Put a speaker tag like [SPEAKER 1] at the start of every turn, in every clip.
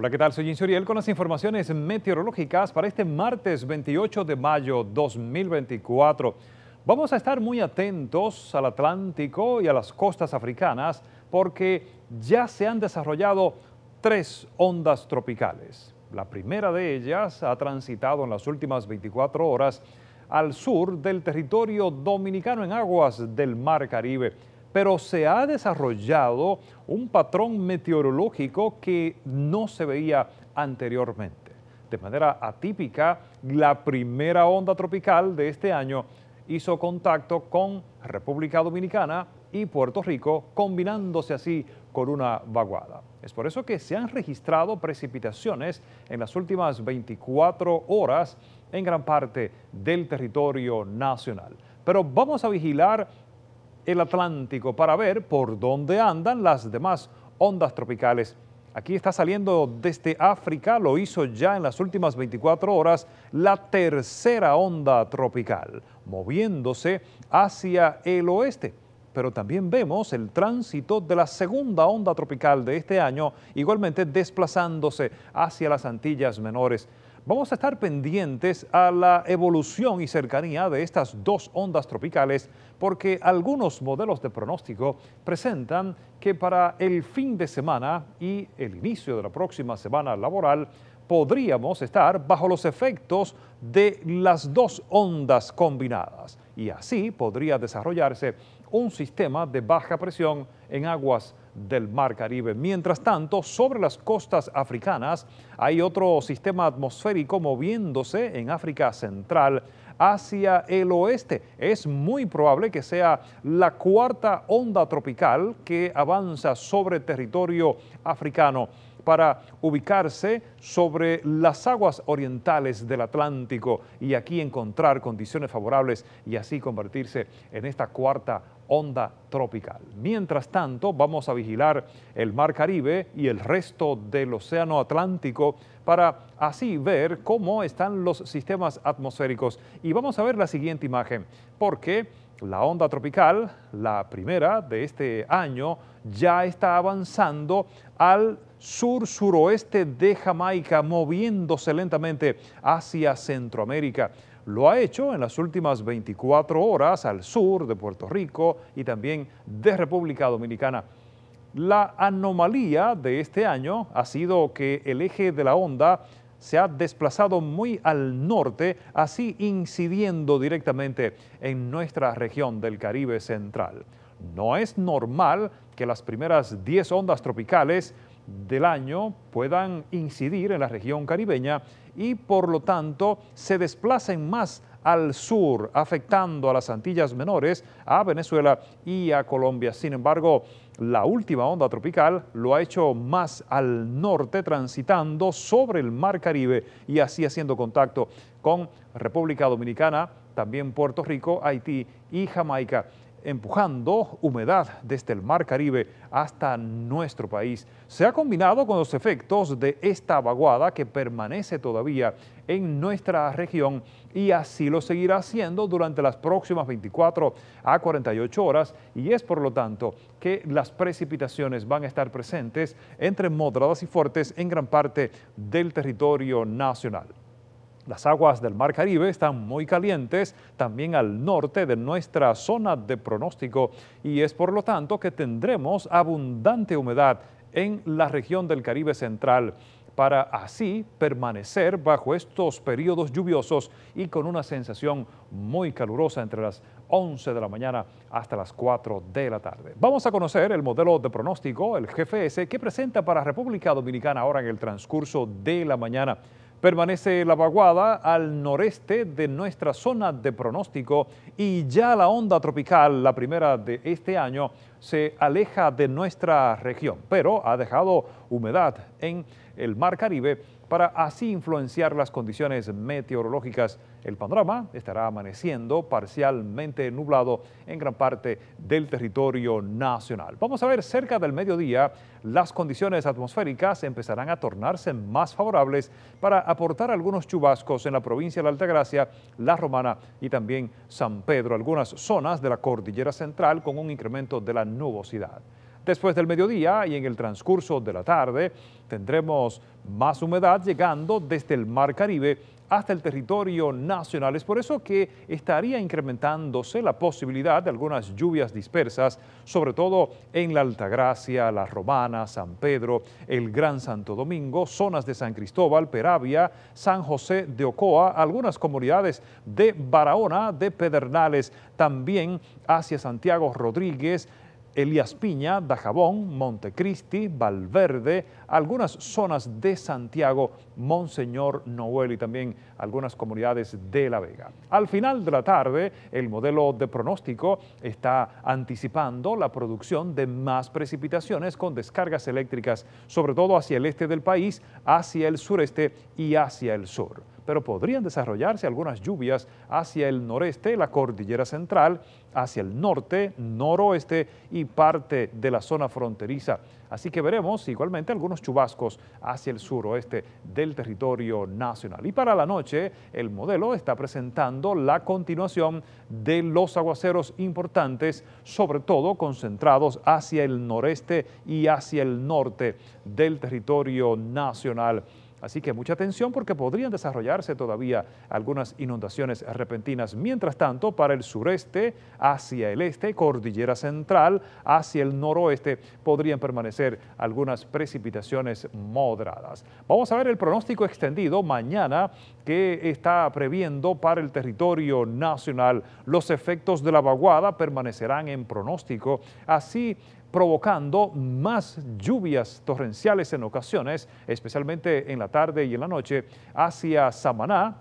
[SPEAKER 1] Hola, ¿qué tal? Soy Insuriel con las informaciones meteorológicas para este martes 28 de mayo 2024. Vamos a estar muy atentos al Atlántico y a las costas africanas porque ya se han desarrollado tres ondas tropicales. La primera de ellas ha transitado en las últimas 24 horas al sur del territorio dominicano en aguas del Mar Caribe pero se ha desarrollado un patrón meteorológico que no se veía anteriormente. De manera atípica, la primera onda tropical de este año hizo contacto con República Dominicana y Puerto Rico, combinándose así con una vaguada. Es por eso que se han registrado precipitaciones en las últimas 24 horas en gran parte del territorio nacional. Pero vamos a vigilar el Atlántico para ver por dónde andan las demás ondas tropicales. Aquí está saliendo desde África, lo hizo ya en las últimas 24 horas, la tercera onda tropical, moviéndose hacia el oeste. Pero también vemos el tránsito de la segunda onda tropical de este año, igualmente desplazándose hacia las Antillas Menores. Vamos a estar pendientes a la evolución y cercanía de estas dos ondas tropicales porque algunos modelos de pronóstico presentan que para el fin de semana y el inicio de la próxima semana laboral podríamos estar bajo los efectos de las dos ondas combinadas y así podría desarrollarse un sistema de baja presión en aguas del Mar Caribe. Mientras tanto, sobre las costas africanas hay otro sistema atmosférico moviéndose en África Central hacia el oeste. Es muy probable que sea la cuarta onda tropical que avanza sobre territorio africano para ubicarse sobre las aguas orientales del Atlántico y aquí encontrar condiciones favorables y así convertirse en esta cuarta onda tropical. Mientras tanto, vamos a vigilar el Mar Caribe y el resto del Océano Atlántico para así ver cómo están los sistemas atmosféricos. Y vamos a ver la siguiente imagen, porque la onda tropical, la primera de este año, ya está avanzando al sur-suroeste de Jamaica, moviéndose lentamente hacia Centroamérica. Lo ha hecho en las últimas 24 horas al sur de Puerto Rico y también de República Dominicana. La anomalía de este año ha sido que el eje de la onda se ha desplazado muy al norte, así incidiendo directamente en nuestra región del Caribe Central. No es normal que las primeras 10 ondas tropicales del año puedan incidir en la región caribeña y por lo tanto se desplacen más al sur, afectando a las Antillas Menores, a Venezuela y a Colombia. Sin embargo, la última onda tropical lo ha hecho más al norte, transitando sobre el Mar Caribe y así haciendo contacto con República Dominicana, también Puerto Rico, Haití y Jamaica empujando humedad desde el Mar Caribe hasta nuestro país. Se ha combinado con los efectos de esta vaguada que permanece todavía en nuestra región y así lo seguirá haciendo durante las próximas 24 a 48 horas y es por lo tanto que las precipitaciones van a estar presentes entre moderadas y fuertes en gran parte del territorio nacional. Las aguas del Mar Caribe están muy calientes también al norte de nuestra zona de pronóstico y es por lo tanto que tendremos abundante humedad en la región del Caribe Central para así permanecer bajo estos periodos lluviosos y con una sensación muy calurosa entre las 11 de la mañana hasta las 4 de la tarde. Vamos a conocer el modelo de pronóstico, el GFS, que presenta para República Dominicana ahora en el transcurso de la mañana. Permanece la vaguada al noreste de nuestra zona de pronóstico y ya la onda tropical, la primera de este año, se aleja de nuestra región, pero ha dejado humedad en el Mar Caribe para así influenciar las condiciones meteorológicas. El panorama estará amaneciendo parcialmente nublado en gran parte del territorio nacional. Vamos a ver cerca del mediodía las condiciones atmosféricas empezarán a tornarse más favorables para aportar algunos chubascos en la provincia de la Altagracia, La Romana y también San Pedro, algunas zonas de la cordillera central con un incremento de la nubosidad. Después del mediodía y en el transcurso de la tarde tendremos más humedad llegando desde el Mar Caribe hasta el territorio nacional. Es por eso que estaría incrementándose la posibilidad de algunas lluvias dispersas, sobre todo en la Altagracia, La Romana, San Pedro, el Gran Santo Domingo, zonas de San Cristóbal, Peravia, San José de Ocoa, algunas comunidades de Barahona, de Pedernales, también hacia Santiago Rodríguez, Elías Piña, Dajabón, Montecristi, Valverde, algunas zonas de Santiago, Monseñor Noel y también algunas comunidades de La Vega. Al final de la tarde, el modelo de pronóstico está anticipando la producción de más precipitaciones con descargas eléctricas, sobre todo hacia el este del país, hacia el sureste y hacia el sur pero podrían desarrollarse algunas lluvias hacia el noreste, la cordillera central, hacia el norte, noroeste y parte de la zona fronteriza. Así que veremos igualmente algunos chubascos hacia el suroeste del territorio nacional. Y para la noche, el modelo está presentando la continuación de los aguaceros importantes, sobre todo concentrados hacia el noreste y hacia el norte del territorio nacional. Así que mucha atención porque podrían desarrollarse todavía algunas inundaciones repentinas. Mientras tanto, para el sureste, hacia el este, cordillera central, hacia el noroeste, podrían permanecer algunas precipitaciones moderadas. Vamos a ver el pronóstico extendido mañana que está previendo para el territorio nacional. Los efectos de la vaguada permanecerán en pronóstico. Así, provocando más lluvias torrenciales en ocasiones, especialmente en la tarde y en la noche, hacia Samaná,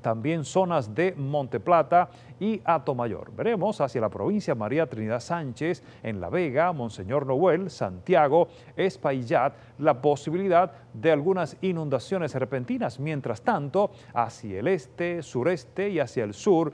[SPEAKER 1] también zonas de Monteplata y Atomayor. Veremos hacia la provincia María Trinidad Sánchez, en La Vega, Monseñor Noel, Santiago, Espaillat, la posibilidad de algunas inundaciones repentinas. Mientras tanto, hacia el este, sureste y hacia el sur,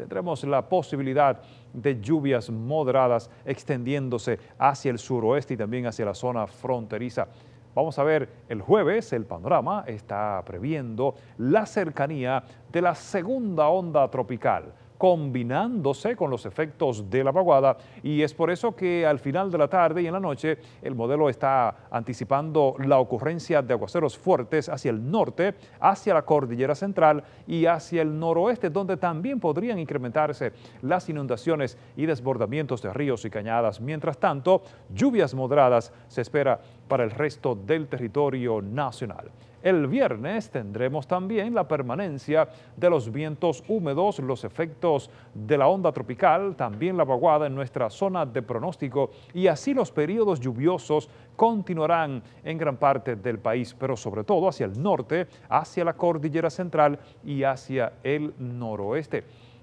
[SPEAKER 1] tendremos la posibilidad de lluvias moderadas extendiéndose hacia el suroeste y también hacia la zona fronteriza. Vamos a ver el jueves, el panorama está previendo la cercanía de la segunda onda tropical combinándose con los efectos de la vaguada y es por eso que al final de la tarde y en la noche el modelo está anticipando la ocurrencia de aguaceros fuertes hacia el norte, hacia la cordillera central y hacia el noroeste, donde también podrían incrementarse las inundaciones y desbordamientos de ríos y cañadas. Mientras tanto, lluvias moderadas se espera para el resto del territorio nacional. El viernes tendremos también la permanencia de los vientos húmedos, los efectos de la onda tropical, también la vaguada en nuestra zona de pronóstico y así los periodos lluviosos continuarán en gran parte del país, pero sobre todo hacia el norte, hacia la cordillera central y hacia el noroeste.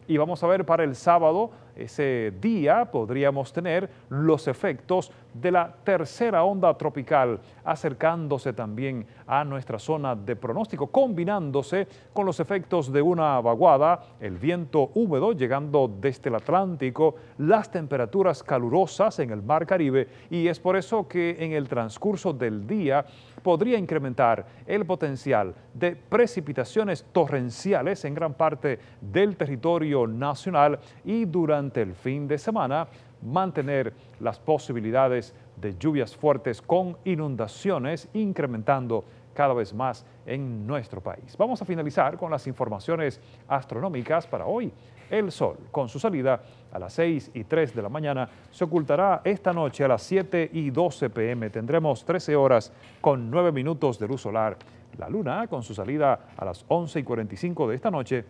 [SPEAKER 1] Y vamos a ver para el sábado, ese día podríamos tener los efectos de la tercera onda tropical, acercándose también a nuestra zona de pronóstico, combinándose con los efectos de una vaguada, el viento húmedo llegando desde el Atlántico, las temperaturas calurosas en el Mar Caribe y es por eso que en el transcurso del día podría incrementar el potencial de precipitaciones torrenciales en gran parte del territorio nacional y durante el fin de semana mantener las posibilidades de lluvias fuertes con inundaciones incrementando cada vez más en nuestro país. Vamos a finalizar con las informaciones astronómicas para hoy. El Sol, con su salida a las 6 y 3 de la mañana, se ocultará esta noche a las 7 y 12 pm. Tendremos 13 horas con 9 minutos de luz solar. La Luna, con su salida a las 11 y 45 de esta noche,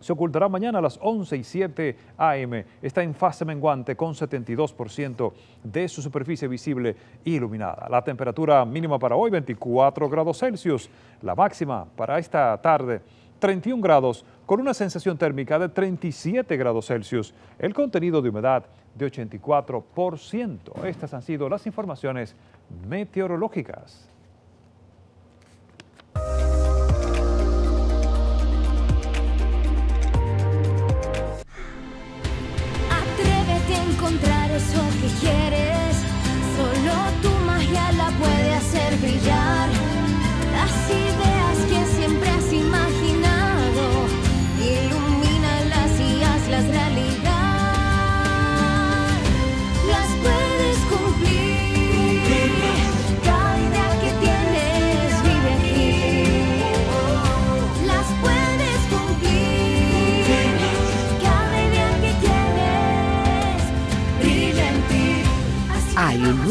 [SPEAKER 1] se ocultará mañana a las 11 y 7 am. Está en fase menguante con 72% de su superficie visible iluminada. La temperatura mínima para hoy 24 grados Celsius. La máxima para esta tarde 31 grados con una sensación térmica de 37 grados Celsius. El contenido de humedad de 84%. Estas han sido las informaciones meteorológicas.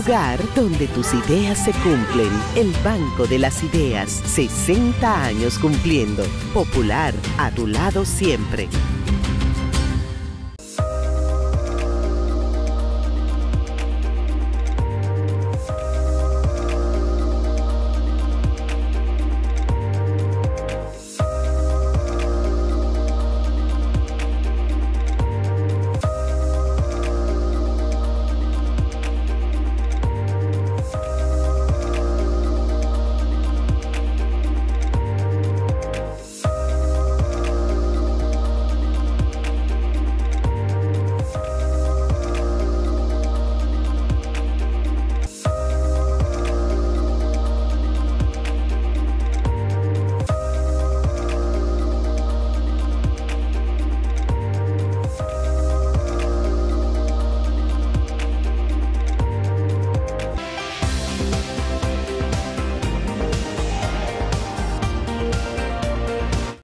[SPEAKER 1] lugar donde tus ideas se cumplen. El Banco de las Ideas, 60 años cumpliendo. Popular, a tu lado siempre.